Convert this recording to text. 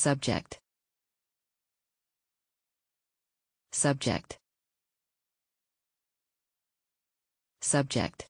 Subject. Subject. Subject.